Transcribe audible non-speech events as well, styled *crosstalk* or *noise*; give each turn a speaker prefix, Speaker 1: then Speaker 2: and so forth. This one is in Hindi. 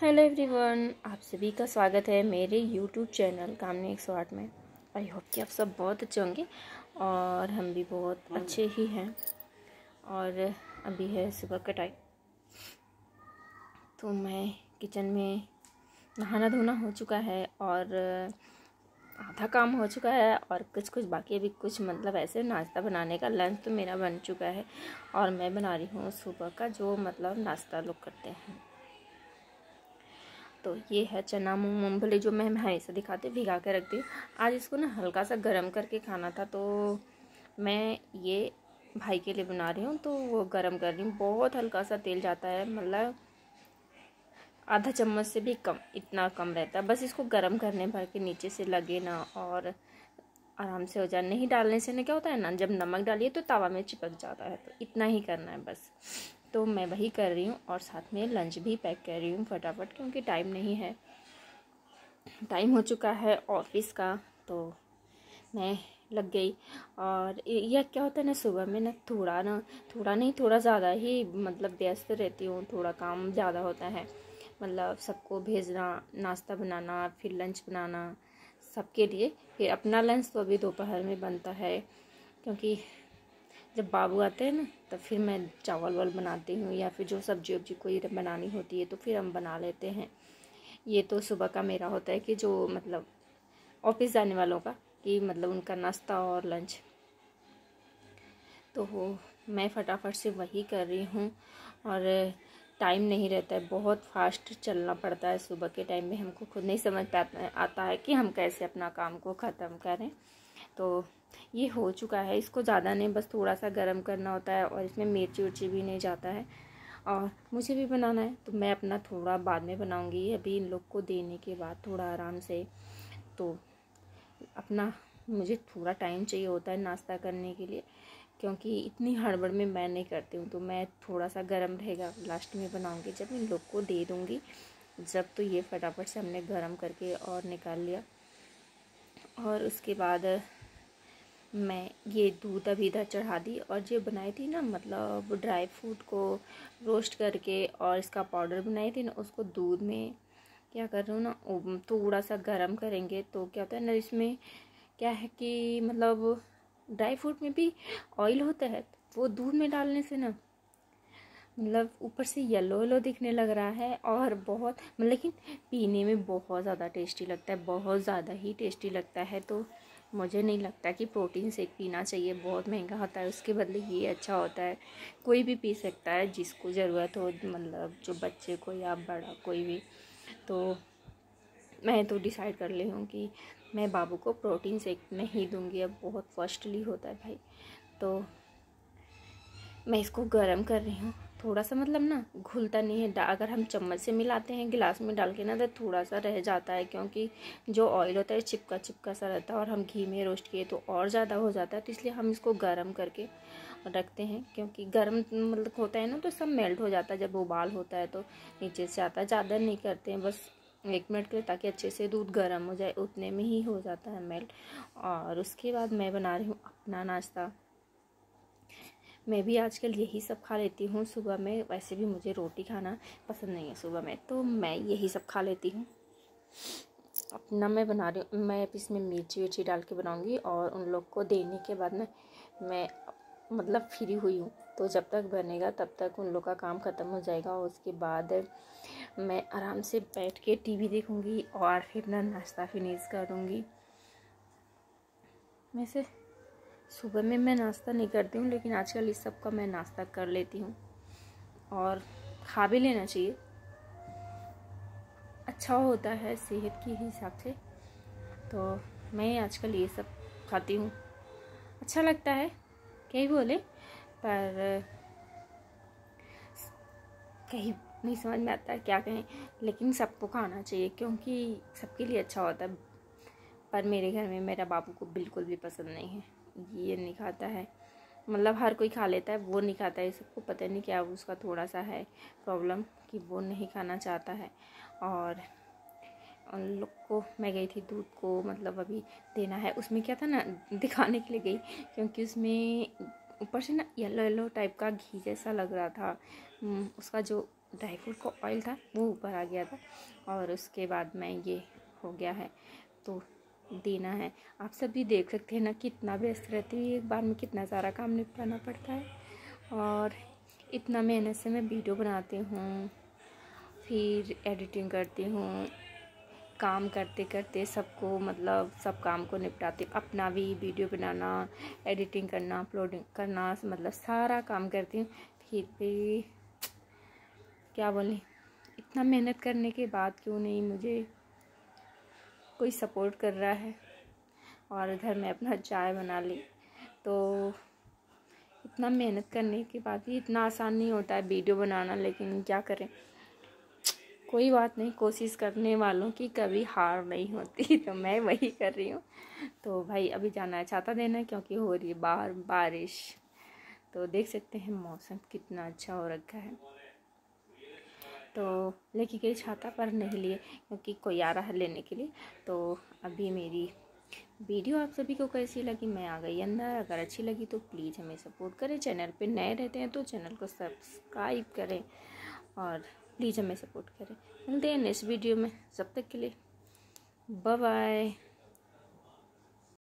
Speaker 1: हेलो एवरीवन आप सभी का स्वागत है मेरे यूट्यूब चैनल कामनी एक सौ आठ में आई होप कि आप सब बहुत अच्छे होंगे और हम भी बहुत हाँ अच्छे ही हैं और अभी है सुबह का टाइम तो मैं किचन में नहाना धोना हो चुका है और आधा काम हो चुका है और कुछ कुछ बाकी अभी कुछ मतलब ऐसे नाश्ता बनाने का लंच तो मेरा बन चुका है और मैं बना रही हूँ सुबह का जो मतलब नाश्ता लोग करते हैं तो ये है चना मूँग मूँगफली जो मैं हमेशा दिखाती हूँ भिगा के रखती हूँ आज इसको ना हल्का सा गर्म करके खाना था तो मैं ये भाई के लिए बना रही हूँ तो वो गर्म कर रही हूँ बहुत हल्का सा तेल जाता है मतलब आधा चम्मच से भी कम इतना कम रहता है बस इसको गर्म करने भर के नीचे से लगे ना और आराम से हो जाए नहीं डालने से ना क्या होता है ना जब नमक डालिए तो तवा में चिपक जाता है तो इतना ही करना है बस तो मैं वही कर रही हूँ और साथ में लंच भी पैक कर रही हूँ फटाफट क्योंकि टाइम नहीं है टाइम हो चुका है ऑफिस का तो मैं लग गई और यह क्या होता है ना सुबह में ना थोड़ा ना थोड़ा नहीं थोड़ा ज़्यादा ही मतलब व्यस्त रहती हूँ थोड़ा काम ज़्यादा होता है मतलब सबको भेजना नाश्ता बनाना फिर लंच बनाना सबके लिए फिर अपना लंच तो अभी दोपहर में बनता है क्योंकि जब बाबू आते हैं ना तो फिर मैं चावल वावल बनाती हूँ या फिर जो सब्जी वब्जी कोई बनानी होती है तो फिर हम बना लेते हैं ये तो सुबह का मेरा होता है कि जो मतलब ऑफिस जाने वालों का कि मतलब उनका नाश्ता और लंच तो मैं फटाफट से वही कर रही हूँ और टाइम नहीं रहता है बहुत फास्ट चलना पड़ता है सुबह के टाइम में हमको खुद नहीं समझ पाता आता है कि हम कैसे अपना काम को ख़त्म करें तो ये हो चुका है इसको ज़्यादा नहीं बस थोड़ा सा गर्म करना होता है और इसमें मिर्ची उर्ची भी नहीं जाता है और मुझे भी बनाना है तो मैं अपना थोड़ा बाद में बनाऊंगी अभी इन लोग को देने के बाद थोड़ा आराम से तो अपना मुझे थोड़ा टाइम चाहिए होता है नाश्ता करने के लिए क्योंकि इतनी हड़बड़ में मैं नहीं करती हूँ तो मैं थोड़ा सा गर्म रहेगा लास्ट में बनाऊँगी जब इन लोग को दे दूँगी जब तो ये फटाफट से हमने गर्म करके और निकाल लिया और उसके बाद मैं ये दूध अभी इधर चढ़ा दी और जो बनाई थी ना मतलब ड्राई फ्रूट को रोस्ट करके और इसका पाउडर बनाई थी ना उसको दूध में क्या कर रही हूँ ना थोड़ा सा गर्म करेंगे तो क्या होता है ना इसमें क्या है कि मतलब ड्राई फ्रूट में भी ऑयल होता है वो दूध में डालने से ना मतलब ऊपर से येलो येलो दिखने लग रहा है और बहुत मतलब लेकिन पीने में बहुत ज़्यादा टेस्टी लगता है बहुत ज़्यादा ही टेस्टी लगता है तो मुझे नहीं लगता कि प्रोटीन शेक पीना चाहिए बहुत महंगा होता है उसके बदले ये अच्छा होता है कोई भी पी सकता है जिसको ज़रूरत हो मतलब जो बच्चे को या बड़ा कोई भी तो मैं तो डिसाइड कर ली हूँ कि मैं बाबू को प्रोटीन शेक नहीं दूँगी अब बहुत फर्स्टली होता है भाई तो मैं इसको गर्म कर रही हूँ थोड़ा सा मतलब ना घुलता नहीं है अगर हम चम्मच से मिलाते हैं गिलास में डाल के ना तो थोड़ा सा रह जाता है क्योंकि जो ऑयल होता है चिपका चिपका सा रहता है और हम घी में रोस्ट किए तो और ज़्यादा हो जाता है तो इसलिए हम इसको गर्म करके रखते हैं क्योंकि गर्म मतलब होता है ना तो सब मेल्ट हो जाता है जब उबाल होता है तो नीचे से आता है ज़्यादा नहीं करते हैं बस एक मिनट के लिए ताकि अच्छे से दूध गर्म हो जाए उतने में ही हो जाता है मेल्ट और उसके बाद मैं बना रही हूँ अपना नाश्ता मैं भी आजकल यही सब खा लेती हूँ सुबह में वैसे भी मुझे रोटी खाना पसंद नहीं है सुबह में तो मैं यही सब खा लेती हूँ अपना मैं बना रही हूँ मैं इसमें मिर्ची विर्ची डाल के बनाऊँगी और उन लोग को देने के बाद ना मैं मतलब फ्री हुई हूँ तो जब तक बनेगा तब तक उन लोग का काम ख़त्म हो जाएगा और उसके बाद मैं आराम से बैठ के टीवी देखूँगी और फिर ना नाश्ता फिनिश करूँगी वैसे सुबह में मैं नाश्ता नहीं करती हूँ लेकिन आजकल इस सब का मैं नाश्ता कर लेती हूँ और खा भी लेना चाहिए अच्छा होता है सेहत के हिसाब से तो मैं आजकल ये सब खाती हूँ अच्छा लगता है कहीं बोले पर कहीं नहीं समझ में आता क्या कहें लेकिन सबको खाना चाहिए क्योंकि सबके लिए अच्छा होता है पर मेरे घर में मेरा बाबू को बिल्कुल भी पसंद नहीं है ये नहीं खाता है मतलब हर कोई खा लेता है वो नहीं खाता है सबको पता नहीं क्या उसका थोड़ा सा है प्रॉब्लम कि वो नहीं खाना चाहता है और उन लोग को मैं गई थी दूध को मतलब अभी देना है उसमें क्या था ना दिखाने के लिए गई क्योंकि उसमें ऊपर से ना येलो येलो टाइप का घी जैसा लग रहा था हम्म, उसका जो ड्राई फ्रूट का ऑयल था वो ऊपर आ गया था और उसके बाद में ये हो गया है तो देना है आप सभी देख सकते हैं ना कितना व्यस्त रहती हुई एक बार में कितना सारा काम निपटाना पड़ता है और इतना मेहनत से मैं वीडियो बनाती हूँ फिर एडिटिंग करती हूँ काम करते करते सबको मतलब सब काम को निपटाती अपना भी वीडियो बनाना एडिटिंग करना अपलोडिंग करना मतलब सारा काम करती हूँ फिर भी क्या बोलें इतना मेहनत करने के बाद क्यों नहीं मुझे कोई सपोर्ट कर रहा है और इधर मैं अपना चाय बना ली तो इतना मेहनत करने के बाद भी इतना आसान नहीं होता है वीडियो बनाना लेकिन क्या करें कोई बात नहीं कोशिश करने वालों की कभी हार नहीं होती *laughs* तो मैं वही कर रही हूँ तो भाई अभी जाना है देना है क्योंकि हो रही है बाहर बारिश तो देख सकते हैं मौसम कितना अच्छा हो रखा है तो लेके गई छाता पर नहीं लिए क्योंकि कोई आ रहा है लेने के लिए तो अभी मेरी वीडियो आप सभी को कैसी लगी मैं आ गई अंदर अगर अच्छी लगी तो प्लीज़ हमें सपोर्ट करें चैनल पे नए रहते हैं तो चैनल को सब्सक्राइब करें और प्लीज़ हमें सपोर्ट करें मिलते हैं नेक्स्ट वीडियो में सब तक के लिए बाय